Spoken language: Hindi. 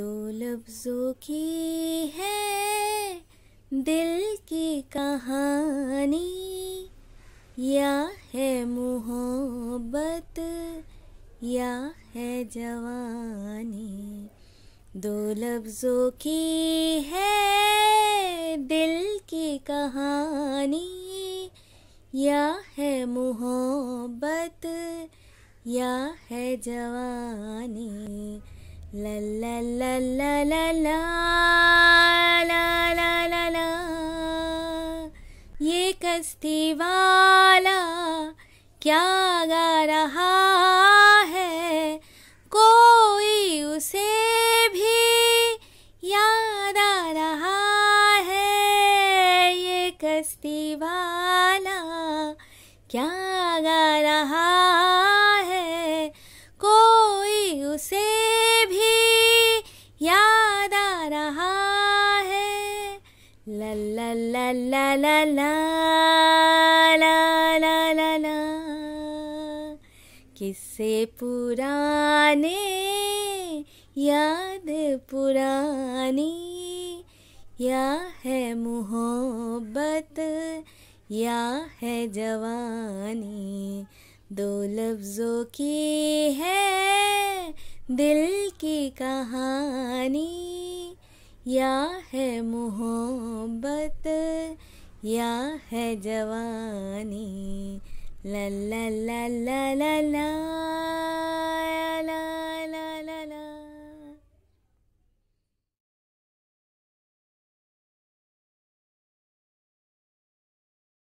दो लफ्जों की है दिल की कहानी या है मोहब्बत या है जवानी दो लफ्जों की है दिल की कहानी या है मोहब्बत या है जवानी la la la la la la la la la la ये कश्ती वाला क्या गा रहा है कोई उसे भी याद आ रहा है ये कश्ती वाला क्या La la la la la la la la la la पुराने याद पुरानी या है मोहब्बत या है जवानी दो लफ्ज़ों की है दिल की कहानी या है मोहब्बत या है जवानी ला ला ला ला ला ला